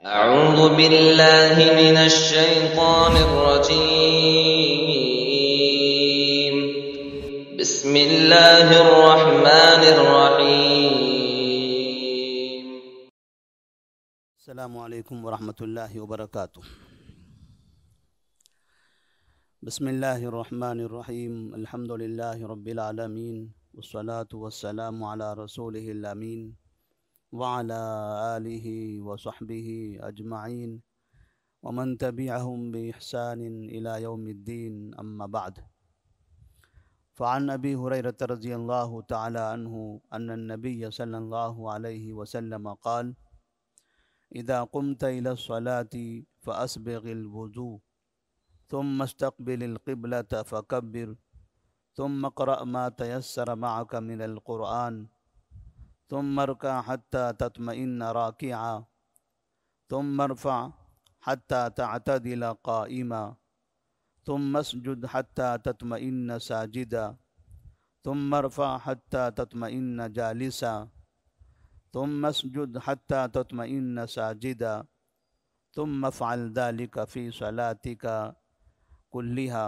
أعوذ بالله من الشيطان الرجيم بسم الله الرحمن الرحيم السلام عليكم ورحمة الله وبركاته بسم الله الرحمن الرحيم الحمد لله رب العالمين والصلاة والسلام على رسوله الأمين وعلى آله وصحبه أجمعين ومن تبعهم بإحسان إلى يوم الدين أما بعد فعن أبي هريرة رضي الله تعالى عنه أن النبي صلى الله عليه وسلم قال إذا قمت إلى الصلاة فأسبغ الوضوء ثم استقبل القبلة فكبر ثم اقرأ ما تيسر معك من القرآن तुम मरका हती ततमिन राकिया तुम मरफा हती ततदिला काइमा तुम मसजुद हती ततमिन साजिदा तुम मरफा हती ततमिन जालिसा तुम मसजुद हती ततमिन साजिदा तुम मफ़ाल दालिक फ़ी सलातिका कुल्लिहा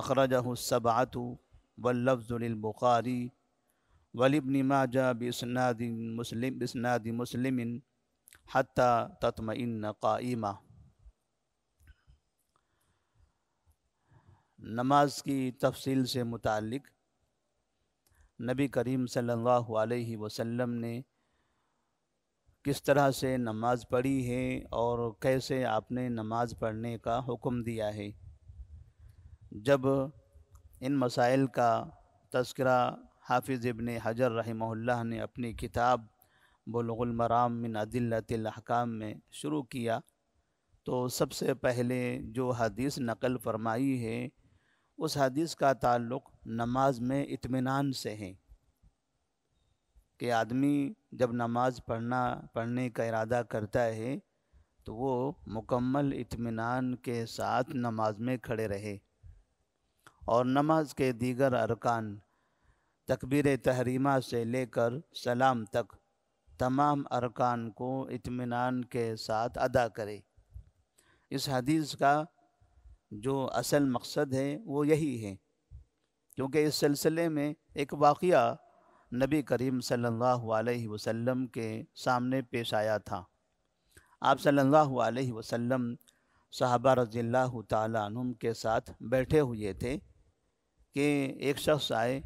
अखरजह सबातु वल्लफ्ज़ुलबुखारी वलिबन माजा बिसनाद मुस्लिम बिसनाद मुस्लिम हती तत्मिन काइमा नमाज की तफसील से मुतक नबी करीम सल्लल्लाहु अलैहि वसल्लम ने किस तरह से नमाज पढ़ी है और कैसे आपने नमाज पढ़ने का हुक्म दिया है जब इन मसाइल का तस्करा हाफिज़ इबन हजर रहमल्ला ने अपनी किताब बलगुलमराम मिन अदिल्लतलहकाम में शुरू किया तो सबसे पहले जो हदीस नकल फरमाई है उस हदीस का ताल्लुक़ नमाज में इत्मीनान से है कि आदमी जब नमाज पढ़ना पढ़ने का इरादा करता है तो वो मुकम्मल इत्मीनान के साथ नमाज में खड़े रहे और नमाज के दीगर अरकान तकबीर तहरीमा से लेकर सलाम तक तमाम अरकान को इत्मीनान के साथ अदा करे इस हदीस का जो असल मकसद है वो यही है क्योंकि इस सिलसिले में एक वाक़ नबी करीम सल्लल्लाहु अलैहि वसल्लम के सामने पेश आया था आप सल्लल्लाहु अलैहि वसल्लम साहबा रजील्ला तुम के साथ बैठे हुए थे कि एक शख्स आए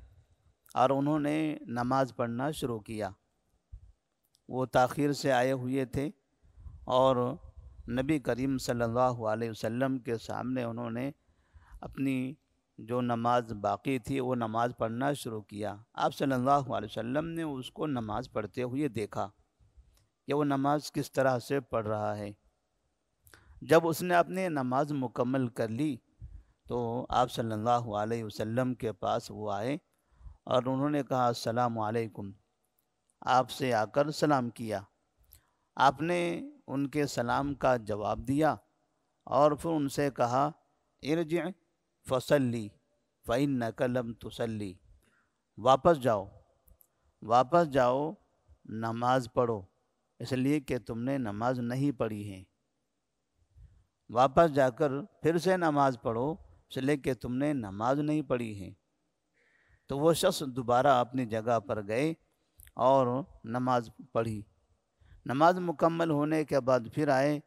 और उन्होंने नमाज पढ़ना शुरू किया वो ताखिर से आए हुए थे और नबी करीम सल्लल्लाहु अलैहि वसल्लम के सामने उन्होंने अपनी जो नमाज बाकी थी वो नमाज पढ़ना शुरू किया आप सल्लल्लाहु अलैहि वसल्लम ने उसको नमाज पढ़ते हुए देखा कि वो नमाज किस तरह से पढ़ रहा है जब उसने अपनी नमाज मुकम्मल कर ली तो आप सल्लल्लाहु अलैहि वसल्लम के पास वो आए और उन्होंने कहा असलकुम आपसे आकर सलाम किया आपने उनके सलाम का जवाब दिया और फिर उनसे कहा इर्ज फसली फ़ैन नकलम तसली वापस जाओ वापस जाओ नमाज पढ़ो इसलिए कि तुमने नमाज नहीं पढ़ी है वापस जाकर फिर से नमाज पढ़ो इसलिए कि तुमने नमाज नहीं पढ़ी है तो वो शख्स दोबारा अपनी जगह पर गए और नमाज पढ़ी नमाज मुकम्मल होने के बाद फिर आए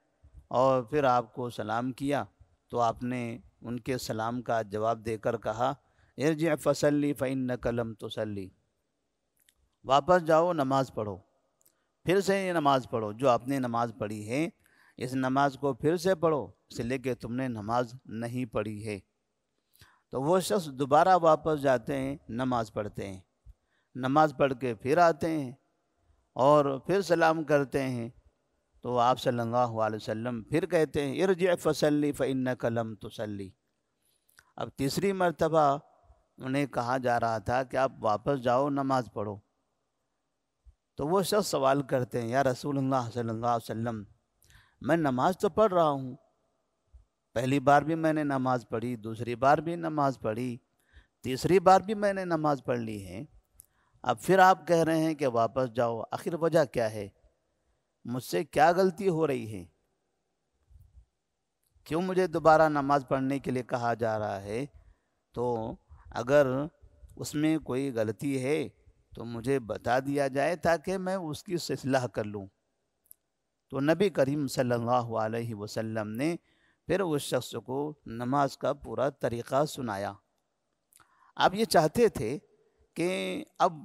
और फिर आपको सलाम किया तो आपने उनके सलाम का जवाब देकर कहा इर्ज फसली फ़ैन कलम तो सली वापस जाओ नमाज पढ़ो फिर से ये नमाज़ पढ़ो जो आपने नमाज़ पढ़ी है इस नमाज को फिर से पढ़ो इसलिए कि तुमने नमाज नहीं पढ़ी है तो वो शख्स दोबारा वापस जाते हैं नमाज़ पढ़ते हैं नमाज़ पढ़ के फिर आते हैं और फिर सलाम करते हैं तो आप सल्लल्लाहु अलैहि वसल्लम फिर कहते हैं इर्ज फसली फ़िन कलम तसली अब तीसरी मरतबा उन्हें कहा जा रहा था कि आप वापस जाओ नमाज़ पढ़ो तो वो शख्स सवाल करते हैं या रसूल अल्लाह सल्लल्लाहु अलैहि वसल्लम मैं नमाज़ तो पढ़ रहा हूँ पहली बार भी मैंने नमाज पढ़ी दूसरी बार भी नमाज पढ़ी तीसरी बार भी मैंने नमाज पढ़ ली है अब फिर आप कह रहे हैं कि वापस जाओ आखिर वजह क्या है मुझसे क्या गलती हो रही है क्यों मुझे दोबारा नमाज पढ़ने के लिए कहा जा रहा है तो अगर उसमें कोई गलती है तो मुझे बता दिया जाए ताकि मैं उसकी सलाह कर लूँ तो नबी करीम सल्लल्लाहु अलैहि वसल्लम ने फिर उस शख्स को नमाज का पूरा तरीक़ा सुनाया आप ये चाहते थे कि अब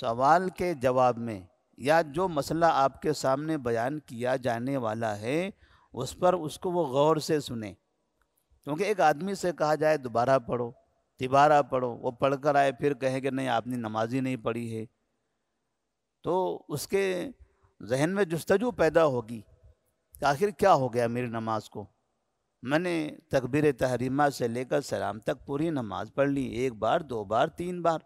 सवाल के जवाब में या जो मसला आपके सामने बयान किया जाने वाला है उस पर उसको वो गौर से सुने क्योंकि एक आदमी से कहा जाए दोबारा पढ़ो तिबारा पढ़ो वो पढ़ कर आए फिर कहे कि नहीं आपने नमाज ही नहीं पढ़ी है तो उसके जहन में जस्तजू पैदा होगी कि आखिर क्या हो गया मेरी नमाज को मैंने तकबीर तहरीमा से लेकर सलाम तक पूरी नमाज पढ़ ली एक बार दो बार तीन बार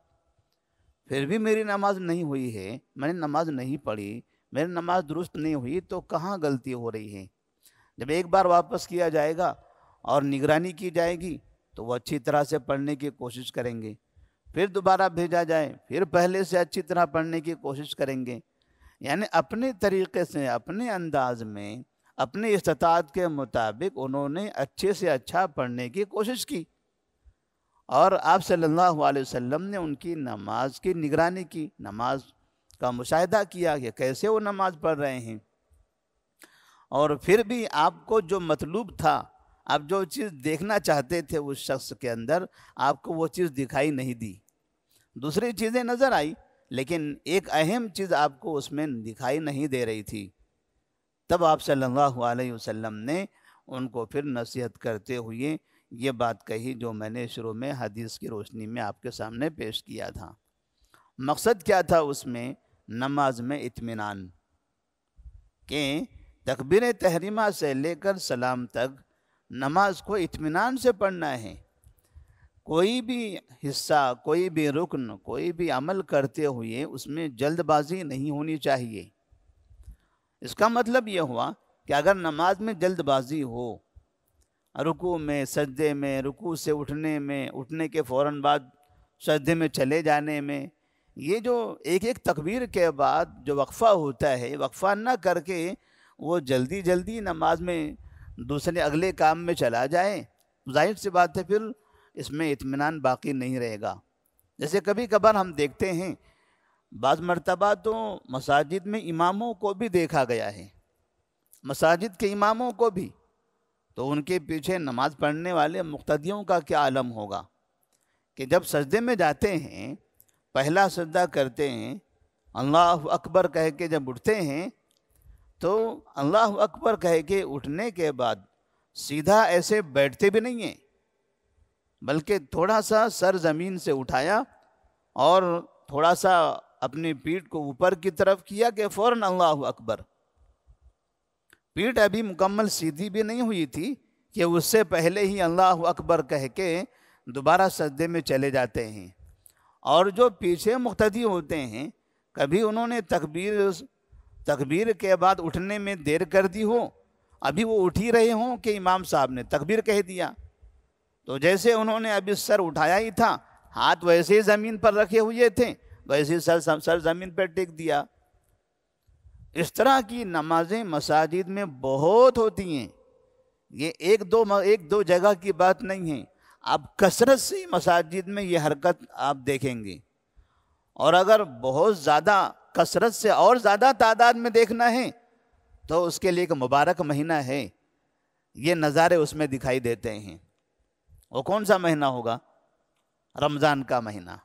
फिर भी मेरी नमाज नहीं हुई है मैंने नमाज नहीं पढ़ी मेरी नमाज दुरुस्त नहीं हुई तो कहाँ गलती हो रही है जब एक बार वापस किया जाएगा और निगरानी की जाएगी तो वो अच्छी तरह से पढ़ने की कोशिश करेंगे फिर दोबारा भेजा जाए फिर पहले से अच्छी तरह पढ़ने की कोशिश करेंगे यानी अपने तरीके से अपने अंदाज में अपनी इस्तात के मुताबिक उन्होंने अच्छे से अच्छा पढ़ने की कोशिश की और आप सल्लल्लाहु अलैहि वसल्लम ने उनकी नमाज की निगरानी की नमाज का मुशाहिदा किया कि कैसे वो नमाज पढ़ रहे हैं और फिर भी आपको जो मतलूब था आप जो चीज़ देखना चाहते थे उस शख्स के अंदर आपको वो चीज़ दिखाई नहीं दी दूसरी चीज़ें नज़र आई लेकिन एक अहम चीज़ आपको उसमें दिखाई नहीं दे रही थी तब आप सल्लल्लाहु अलैहि वसल्लम ने उनको फिर नसीहत करते हुए ये बात कही जो मैंने शुरू में हदीस की रोशनी में आपके सामने पेश किया था मकसद क्या था उसमें नमाज में इत्मीनान के तकबीर तहरीमा से लेकर सलाम तक नमाज को इत्मीनान से पढ़ना है कोई भी हिस्सा कोई भी रुकन कोई भी अमल करते हुए उसमें जल्दबाजी नहीं होनी चाहिए इसका मतलब ये हुआ कि अगर नमाज में जल्दबाजी हो रुकू में सजदे में रुकू से उठने में उठने के फ़ौर बाद सजदे में चले जाने में ये जो एक एक तकबीर के बाद जो वक्फ़ा होता है वक्फ़ा ना करके वो जल्दी जल्दी नमाज में दूसरे अगले काम में चला जाए जाहिर सी बात है फिर इसमें इतमान बाकी नहीं रहेगा जैसे कभी कभार हम देखते हैं बाज मरतबा तो मसाजिद में इमामों को भी देखा गया है मसाजिद के इमामों को भी तो उनके पीछे नमाज पढ़ने वाले मुख्तियों का क्या आलम होगा कि जब सजदे में जाते हैं पहला सजदा करते हैं अल्लाह अकबर कह के जब उठते हैं तो अल्लाह अकबर कह के उठने के बाद सीधा ऐसे बैठते भी नहीं हैं बल्कि थोड़ा सा सर ज़मीन से उठाया और थोड़ा सा अपनी पीठ को ऊपर की तरफ किया कि फौरन अल्लाह अकबर पीठ अभी मुकम्मल सीधी भी नहीं हुई थी कि उससे पहले ही अल्लाह अकबर कह के दोबारा सजदे में चले जाते हैं और जो पीछे मुख्तदी होते हैं कभी उन्होंने तकबीर तकबीर के बाद उठने में देर कर दी हो अभी वो उठ ही रहे हों कि इमाम साहब ने तकबीर कह दिया तो जैसे उन्होंने अभी सर उठाया ही था हाथ वैसे ही ज़मीन पर रखे हुए थे वैसे सर सर ज़मीन पर टेक दिया इस तरह की नमाजें मसाजिद में बहुत होती हैं ये एक दो एक दो जगह की बात नहीं है आप कसरत से मसाजिद में ये हरकत आप देखेंगे और अगर बहुत ज़्यादा कसरत से और ज़्यादा तादाद में देखना है तो उसके लिए एक मुबारक महीना है ये नज़ारे उसमें दिखाई देते हैं वो कौन सा महीना होगा रमज़ान का महीना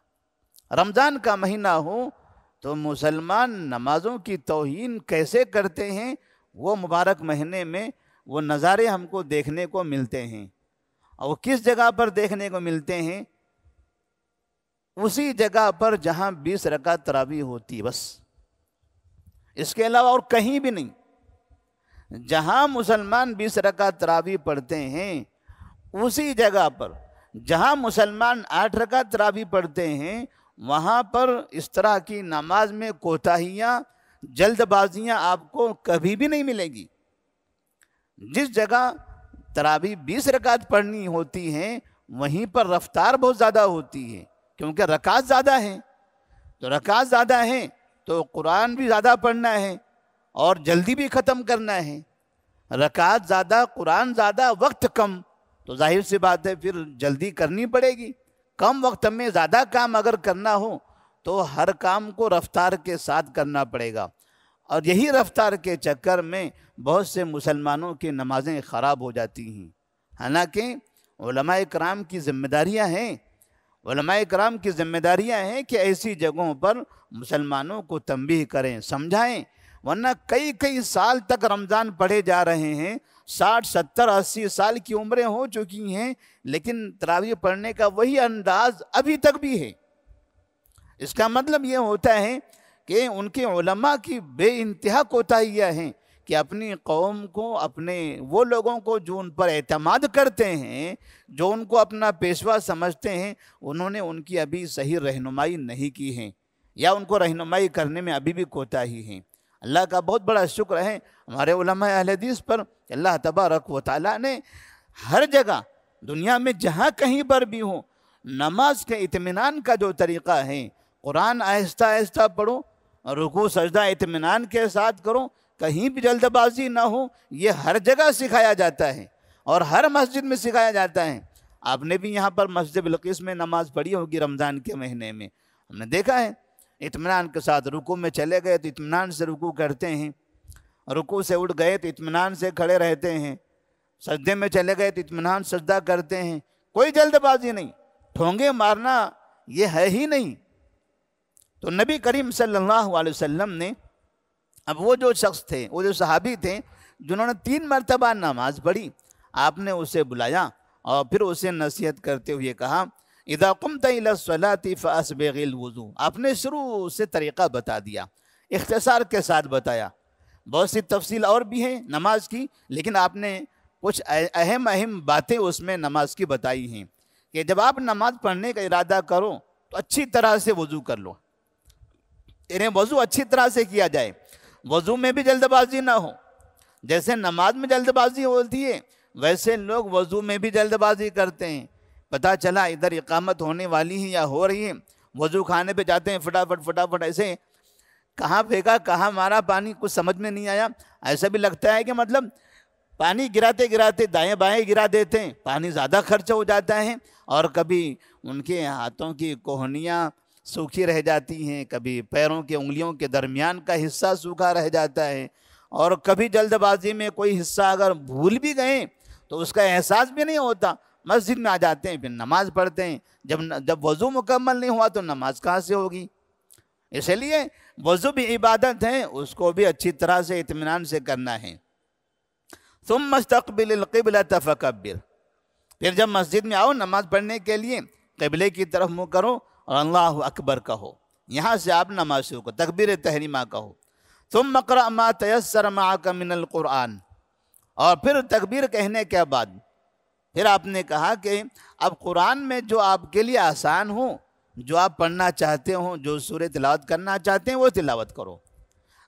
रमज़ान का महीना हो तो मुसलमान नमाज़ों की तोहन कैसे करते हैं वो मुबारक महीने में वो नज़ारे हमको देखने को मिलते हैं और वो किस जगह पर देखने को मिलते हैं उसी जगह पर जहाँ बीस रका तरावी होती बस इसके अलावा और कहीं भी नहीं जहाँ मुसलमान बीस रका तरावी पढ़ते हैं उसी जगह पर जहाँ मुसलमान आठ रका तरावी पढ़ते हैं वहाँ पर इस तरह की नमाज में कोताहियाँ जल्दबाजियाँ आपको कभी भी नहीं मिलेंगी जिस जगह तरावी बीस रकात पढ़नी होती हैं वहीं पर रफ्तार बहुत ज़्यादा होती है क्योंकि रकात ज़्यादा हैं तो रकात ज़्यादा हैं तो कुरान भी ज़्यादा पढ़ना है और जल्दी भी ख़त्म करना है रकात ज़्यादा कुरान ज़्यादा वक्त कम तो जाहिर सी बात है फिर जल्दी करनी पड़ेगी कम वक्त में ज़्यादा काम अगर करना हो तो हर काम को रफ्तार के साथ करना पड़ेगा और यही रफ्तार के चक्कर में बहुत से मुसलमानों की नमाज़ें ख़राब हो जाती हैं हालांकि कराम की जिम्मेदारियां हैं कराम की जिम्मेदारियां हैं कि ऐसी जगहों पर मुसलमानों को तंबीह करें समझाएं वरना कई कई साल तक रमज़ान पढ़े जा रहे हैं साठ सत्तर अस्सी साल की उम्रें हो चुकी हैं लेकिन तरावी पढ़ने का वही अंदाज अभी तक भी है इसका मतलब ये होता है कि उनके उलमा की बे इंतहा कोताहियाँ हैं कि अपनी कौम को अपने वो लोगों को जो उन पर अतमाद करते हैं जो उनको अपना पेशवा समझते हैं उन्होंने उनकी अभी सही रहनुमाई नहीं की है या उनको रहनुमाई करने में अभी भी कोताही हैं अल्लाह का बहुत बड़ा शुक्र है हमारे अहदीस पर अल्लाह तबारक व ताली ने हर जगह दुनिया में जहाँ कहीं पर भी हो नमाज के इतमान का जो तरीक़ा है कुरान आहिस्ता आहिस्ता पढ़ो रुको सजदा इतमान के साथ करो कहीं भी जल्दबाजी ना हो ये हर जगह सिखाया जाता है और हर मस्जिद में सिखाया जाता है आपने भी यहाँ पर मस्जिद बिल्किस में नमाज़ पढ़ी होगी रमज़ान के महीने में हमने देखा है इतमान के साथ रुकू में चले गए तो इतमान से रुकू करते हैं रुकू से उठ गए तो इतमान से खड़े रहते हैं सजदे में चले गए तो इतमान सजदा करते हैं कोई जल्दबाजी नहीं ठोंगे मारना ये है ही नहीं तो नबी करीम सल्लल्लाहु अलैहि वसल्लम ने अब वो जो शख्स थे वो जो सहाबी थे जिन्होंने तीन मरतबा नमाज पढ़ी आपने उसे बुलाया और फिर उसे नसीहत करते हुए कहा इदाकुम तलाती फ़ासबिल वज़ू आपने शुरू से तरीक़ा बता दिया इख्तसार के साथ बताया बहुत सी तफसील और भी हैं नमाज की लेकिन आपने कुछ अहम अहम बातें उसमें नमाज की बताई हैं कि जब आप नमाज पढ़ने का इरादा करो तो अच्छी तरह से वज़ू कर लो इन्हें वज़ू अच्छी तरह से किया जाए वज़ू में भी जल्दबाजी ना हो जैसे नमाज में जल्दबाजी होती है वैसे लोग वज़ू में भी जल्दबाजी करते हैं पता चला इधर इकामत होने वाली है या हो रही है वजू खाने पे जाते हैं फटाफट फटाफट ऐसे कहाँ फेंका कहाँ मारा पानी कुछ समझ में नहीं आया ऐसा भी लगता है कि मतलब पानी गिराते गिराते दाएं बाएं गिरा देते हैं पानी ज़्यादा खर्च हो जाता है और कभी उनके हाथों की कोहनियाँ सूखी रह जाती हैं कभी पैरों के उंगलियों के दरमियान का हिस्सा सूखा रह जाता है और कभी जल्दबाजी में कोई हिस्सा अगर भूल भी गए तो उसका एहसास भी नहीं होता मस्जिद में आ जाते हैं फिर नमाज पढ़ते हैं जब न, जब वज़ू मुकम्मल नहीं हुआ तो नमाज कहाँ से होगी इसलिए वज़ू भी इबादत है उसको भी अच्छी तरह से इतमान से करना है तुम मस्तबिल तफ़कबिर फिर जब मस्जिद में आओ नमाज पढ़ने के लिए कबले की तरफ मुँह करो और अल्लाह अकबर कहो यहाँ से आप नमाज शुरू करो तकबीर तहरीमा कहो तुम मकर मा तयसर माँ का मिनल और फिर तकबीर कहने के बाद फिर आपने कहा कि अब कुरान में जो आपके लिए आसान हो जो आप पढ़ना चाहते हो जो सूर्य तिलावत करना चाहते हैं वो तिलावत करो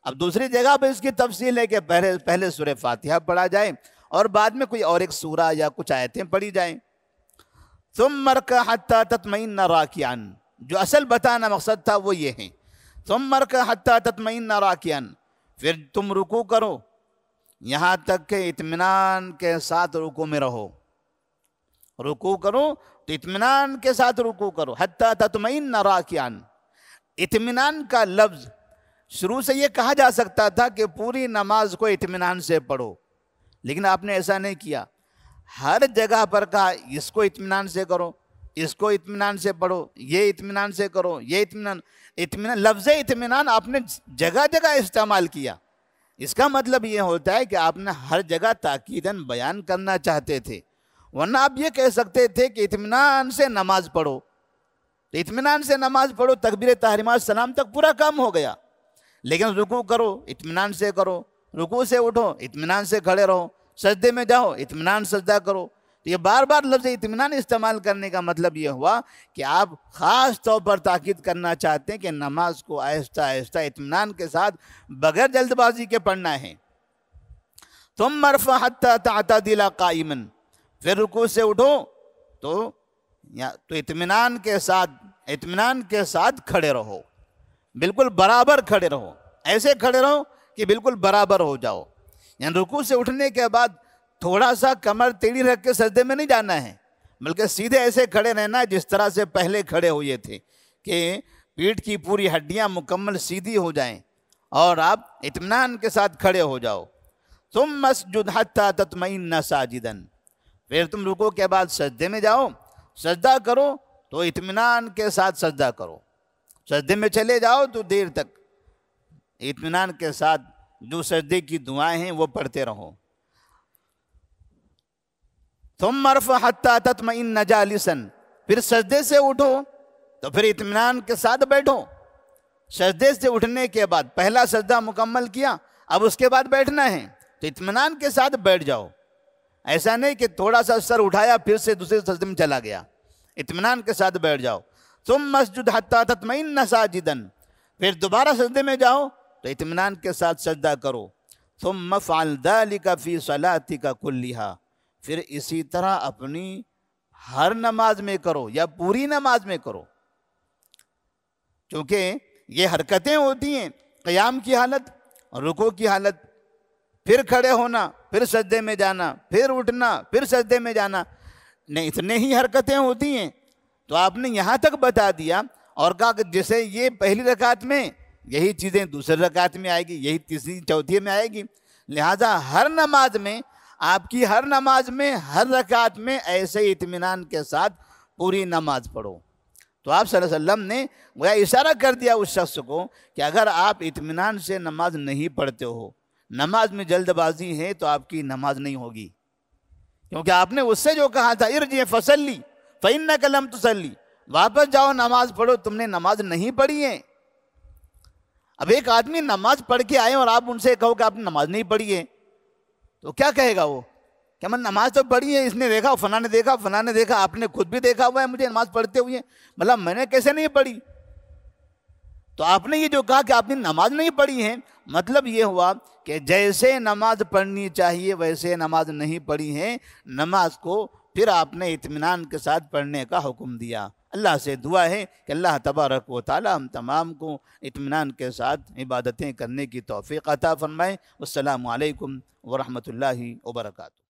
अब दूसरी जगह पर इसकी तफसील है कि पहले पहले सूर्य फातिहा पढ़ा जाए और बाद में कोई और एक सूरा या कुछ आयतें पढ़ी जाएँ तुम का हत्या तत्मईन न राकियान जो असल बताना मकसद था वो ये है तुम का हत्या तत्मईन न राकियान फिर तुम रुकू करो यहाँ तक के इतमान के साथ रुकू में रहो रुकू करो तो इतमान के साथ रुकू करो हत्या ततमईन नराकियान इतमान का लफ्ज़ शुरू से ये कहा जा सकता था कि पूरी नमाज को इतमान से पढ़ो लेकिन आपने ऐसा नहीं किया हर जगह पर कहा इसको इतमान से करो इसको इतमान से पढ़ो ये इतमान से करो ये इतमान इतमान लफ्ज़ इतमान आपने जगह जगह इस्तेमाल किया इसका मतलब ये होता है कि आपने हर जगह ताकीदन बयान करना चाहते थे वरना आप ये कह सकते थे कि इतमान से नमाज पढ़ो तो इतमान से नमाज पढ़ो तकबीर तहरीमा सलाम तक पूरा काम हो गया लेकिन रुकू करो इतमान से करो रुकू से उठो इतमान से खड़े रहो सजदे में जाओ इतमान सजदा करो तो ये बार बार लफ्ज़ इतमान इस्तेमाल करने का मतलब ये हुआ कि आप ख़ास तौर पर ताक़द करना चाहते हैं कि नमाज को आहिस्ता आहिस्ता इतमान के साथ बग़ैर जल्दबाजी के पढ़ना है तुम मरफ़ा हत्ता दिला कायमन फिर रुकू से उठो तो या तो इतमान के साथ इतमान के साथ खड़े रहो बिल्कुल बराबर खड़े रहो ऐसे खड़े रहो कि बिल्कुल बराबर हो जाओ यानी रुकू से उठने के बाद थोड़ा सा कमर टेढ़ी रख के सजदे में नहीं जाना है बल्कि सीधे ऐसे खड़े रहना है जिस तरह से पहले खड़े हुए थे कि पीठ की पूरी हड्डियां मुकम्मल सीधी हो जाएं और आप इतमान के साथ खड़े हो जाओ तुम जुदहत्ता तत्मीन न साजिदन फिर तुम रुको के बाद सजदे में जाओ सजदा करो तो इतमान के साथ सजदा करो सजदे में चले जाओ तो देर तक इतमान के साथ जो सजदे की दुआएं हैं वो पढ़ते रहो तुम मरफ हत्ता तत्म इन नजालिसन फिर सजदे से उठो तो फिर इतमान के साथ बैठो सजदे से उठने के बाद पहला सजदा मुकम्मल किया अब उसके बाद बैठना है तो इतमान के साथ बैठ जाओ ऐसा नहीं कि थोड़ा सा सर उठाया फिर से दूसरे सजदे में चला गया इतमान के साथ बैठ जाओ तुम मस्जिद हत्ता न साजिदन फिर दोबारा सजदे में जाओ तो इतमान के साथ सजदा करो तुम मफ़ालदाली का फ़ी सलाती का कुल लिहा फिर इसी तरह अपनी हर नमाज में करो या पूरी नमाज में करो क्योंकि ये हरकतें होती हैं क्याम की हालत रुको की हालत फिर खड़े होना फिर सजदे में जाना फिर उठना फिर सजदे में जाना नहीं इतने ही हरकतें होती हैं तो आपने यहाँ तक बता दिया और कहा कि जैसे ये पहली रकात में यही चीज़ें दूसरी रकात में आएगी यही तीसरी चौथी में आएगी लिहाजा हर नमाज में आपकी हर नमाज में हर रकात में ऐसे इतमान के साथ पूरी नमाज पढ़ो तो आप वसल्लम ने वह इशारा कर दिया उस शख्स को कि अगर आप इतमान से नमाज नहीं पढ़ते हो नमाज में जल्दबाजी है तो आपकी नमाज नहीं होगी क्योंकि आपने उससे जो कहा था इर्ज ली फ़ैन न कलम तसली वापस जाओ नमाज पढ़ो तुमने नमाज नहीं पढ़ी है अब एक आदमी नमाज पढ़ के आए और आप उनसे कहो कि आपने नमाज नहीं पढ़ी है तो क्या कहेगा वो क्या मैं नमाज तो पढ़ी है इसने देखा फना ने देखा फना ने देखा आपने खुद भी देखा हुआ है मुझे नमाज पढ़ते हुए मतलब मैंने कैसे नहीं पढ़ी तो आपने ये जो कहा कि आपने नमाज नहीं पढ़ी है मतलब ये हुआ कि जैसे नमाज पढ़नी चाहिए वैसे नमाज नहीं पढ़ी है नमाज को फिर आपने इतमान के साथ पढ़ने का हुक्म दिया अल्लाह से दुआ है कि अल्लाह तबारक व ताली हम तमाम को इतमान के साथ इबादतें करने की तोफ़ी अता फ़रमाएँ अल्लाम वरहमल वर्का